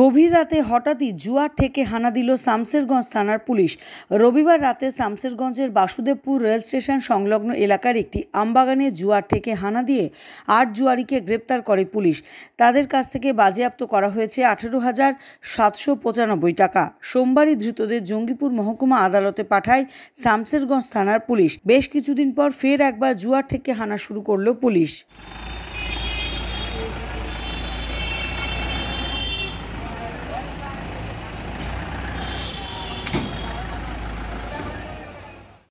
গভীর রাতে হঠাৎই জুয়ার ঠেকে হানা দিল শামসেরগঞ্জ থানার পুলিশ রবিবার রাতে শামসেরগঞ্জের বাসুদেবপুর রেল স্টেশন সংলগ্ন এলাকার একটি আমবাগানে জুয়ার ঠেকে হানা দিয়ে আট জুয়ারিকে গ্রেপ্তার করে পুলিশ তাদের কাছ থেকে বাজেয়াপ্ত করা হয়েছে আঠেরো হাজার সাতশো পঁচানব্বই টাকা সোমবারই ধৃতদের জঙ্গিপুর মহকুমা আদালতে পাঠায় শামসেরগঞ্জ থানার পুলিশ বেশ কিছুদিন পর ফের একবার জুয়ার ঠেকে হানা শুরু করল পুলিশ